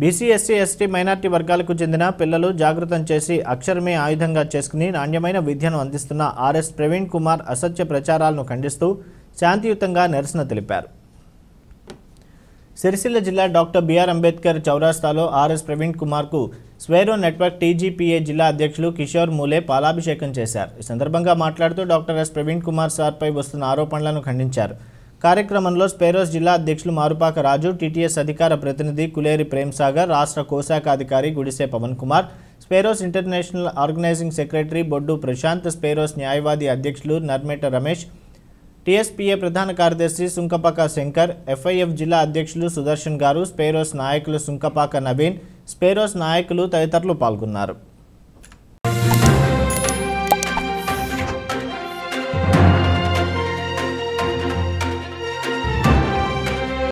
BC SC ST minority వర్గాలకు చెందిన పిల్లలు జాగృతం చేసి అక్షరమే ఆయుధంగా చేసుకుని నాణ్యమైన విద్యను అందిస్తున్న ఆర్ఎస్ ప్రవీణ్ కుమార్ అసత్య ప్రచారాలను ఖండిస్తూ శాంతియుతంగా నిరసన తెలిపారు సిరిసిల్ల జిల్లా డాక్టర్ బిఆర్ అంబేద్కర్ చౌరాస్తాలో ఆర్ఎస్ ప్రవీణ్ కుమార్కు స్వేరో నెట్వర్క్ టీజీపీఏ జిల్లా అధ్యక్షులు కిషోర్ మూలే పాలాభిషేకం చేశారు ఈ సందర్భంగా మాట్లాడుతూ డాక్టర్ ఎస్ ప్రవీణ్ కుమార్ సార్పై వస్తున్న ఆరోపణలను ఖండించారు కార్యక్రమంలో స్పేరోస్ జిల్లా అధ్యక్షులు మారుపాక రాజు టీటీఎస్ అధికార ప్రతినిధి కులేరి ప్రేమ్సాగర్ రాష్ట్ర కోశాఖాధికారి Gudise Pawan Kumar Swaeros international organizing secretary Boddu Prashanth Swaeros న్యాయవాది అధ్యక్షులు నర్మేట రమేష్ టీఎస్పీఏ ప్రధాన కార్యదర్శి సుంకపాక శంకర్ ఎఫ్ఐఎఫ్ జిల్లా అధ్యక్షులు సుదర్శన్ గారు స్పేరోస్ నాయకులు సుంకపాక నవీన్ స్పేరోస్ నాయకులు తదితరులు పాల్గొన్నారు